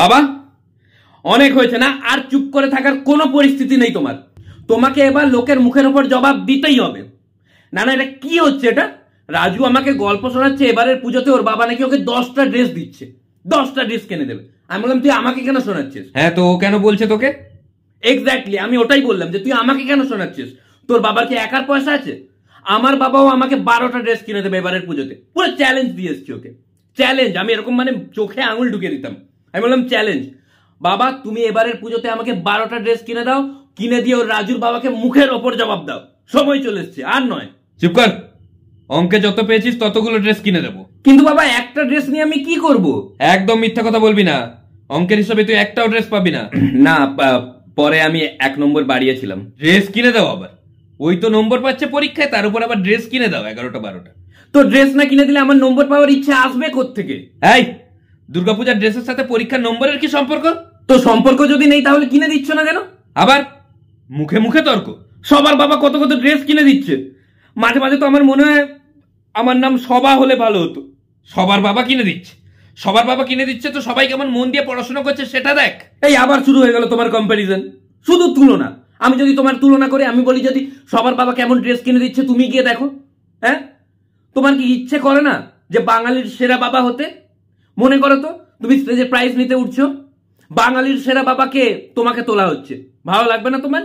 বাবা অনেক হয়েছে না আর চুপ করে থাকার কোনো পরিস্থিতি নেই তোমার তোমাকে এবার লোকের মুখের উপর জবাব দিতেই হবে না না এটা কি হচ্ছে এটা রাজু আমাকে গল্প শোনাচ্ছে এবারের পুজোতে ওর বাবা নাকি ওকে দশটা ড্রেস দিচ্ছে দশটা ড্রেস কিনে দেবে আমি বললাম তুই আমাকে কেন শোনাচ্ছিস হ্যাঁ তো ও কেন বলছে তোকে এক্স্যাক্টলি আমি ওটাই বললাম যে তুই আমাকে কেন শোনাচ্ছিস তোর বাবার কি একার পয়সা আছে আমার বাবাও আমাকে বারোটা ড্রেস কিনে দেবে এবারের পুজোতে পুরো চ্যালেঞ্জ দিয়ে এসছি ওকে চ্যালেঞ্জ আমি এরকম মানে চোখে আঙুল ঢুকে দিতাম আমি বললাম চ্যালেঞ্জ বাবা তুমি এবারের পুজোতে আমাকে বারোটা ড্রেস কিনে দাও কিনে দিয়ে ওর রাজুর বাবাকে মুখের ওপর জবাব দাও সময় চলে এসছে আর নয় চুপ কর অঙ্কে যত পেয়েছিস ততগুলো ড্রেস কিনে দেবো কিন্তু বাবা একটা ড্রেস নিয়ে আমি কি করব একদম মিথ্যা কথা বলবি না অঙ্কের হিসাবে তুই একটাও ড্রেস পাবি না না পরে আমি এক নম্বর বাড়িয়েছিলাম ড্রেস কিনে দাও আবার ওই তো নম্বর পাচ্ছে পরীক্ষায় তার উপর আবার ড্রেস কিনে দাও এগারোটা বারোটা তো ড্রেস না কিনে দিলে আমার নম্বর পাওয়ার ইচ্ছা আসবে থেকে এই দুর্গাপূজার ড্রেসের সাথে পরীক্ষার নম্বরের কি সম্পর্ক তো সম্পর্ক যদি নেই তাহলে কিনে দিচ্ছ না কেন আবার মুখে মুখে তর্ক সবার বাবা কত কত ড্রেস কিনে দিচ্ছে মাঝে মাঝে তো আমার মনে হয় আমার নাম সবা হলে ভালো হতো সবার বাবা কিনে দিচ্ছে সবার বাবা কিনে দিচ্ছে তো সবাই কেমন মন দিয়ে পড়াশোনা করছে সেটা দেখ এই আবার শুরু হয়ে গেল তোমার কম্প্যারিজন শুধু তুলনা আমি যদি তোমার তুলনা করে আমি বলি যদি সবার বাবা কেমন ড্রেস কিনে দিচ্ছে তুমি গিয়ে দেখো হ্যাঁ তোমার কি ইচ্ছে করে না যে বাঙালির সেরা বাবা হতে মনে করো তো তুমি স্টেজে প্রাইজ নিতে উঠছো বাঙালির সেরা বাবাকে তোমাকে তোলা হচ্ছে ভালো লাগবে না তোমার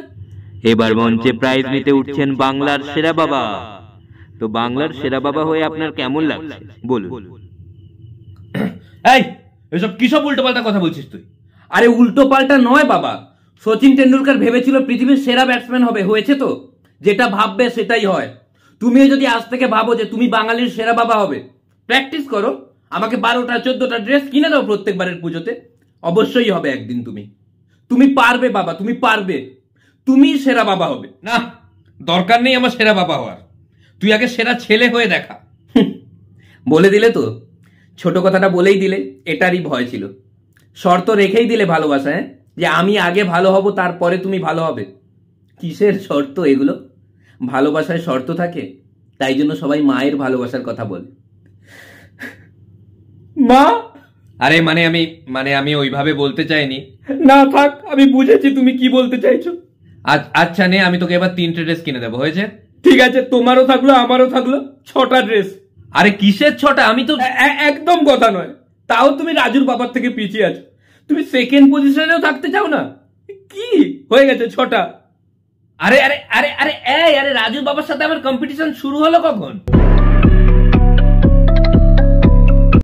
এবার মঞ্চে প্রাইজ নিতে উঠছেন বাংলার সেরা বাবা তো বাংলার সেরা বাবা হয়ে আপনার কেমন লাগছে বলুন এই এসব কিসব উল্টো পাল্টা কথা বলছিস তুই আরে উল্টো পাল্টা নয় বাবা সচিন টেন্ডুলকার ভেবেছিল পৃথিবীর সেরা ব্যাটসম্যান হবে হয়েছে তো যেটা ভাববে সেটাই হয় তুমি যদি আজ থেকে ভাবো যে তুমি বাঙালির সেরা বাবা হবে প্র্যাকটিস করো আমাকে বারোটা চোদ্দটা ড্রেস কিনে দাও প্রত্যেকবারের পুজোতে অবশ্যই হবে একদিন তুমি তুমি পারবে বাবা তুমি পারবে তুমি সেরা বাবা হবে না দরকার নেই আমার সেরা বাবা হওয়ার তুই আগে সেরা ছেলে হয়ে দেখা বলে দিলে তো ছোট কথাটা বলেই দিলে এটারই ভয় ছিল শর্ত রেখেই দিলে ভালোবাসায় হ্যাঁ? যে আমি আগে ভালো হব তারপরে তুমি ভালো হবে কিসের শর্ত এগুলো ভালোবাসায় শর্ত থাকে তাই জন্য সবাই মায়ের ভালোবাসার কথা বলে মা আরে মানে আমি মানে আমি ওইভাবে বলতে চাইনি না থাক আমি বুঝেছি তুমি কি বলতে চাইছো আচ্ছা নে আমি তোকে এবার তিনটে ড্রেস কিনে দেবো হয়েছে ঠিক আছে তোমারও থাকলো আমারও থাকলো ছটা ড্রেস আরে কিসের ছটা আমি তো একদম কথা নয় তাও তুমি রাজুর বাবার থেকে পিছিয়ে আছো তুমি সেকেন্ড পজিশনেও থাকতে চাও না কি হয়ে গেছে ছটা আরে আরে আরে আরে আরে রাজুর বাবার সাথে আমার কম্পিটিশন শুরু হলো কখন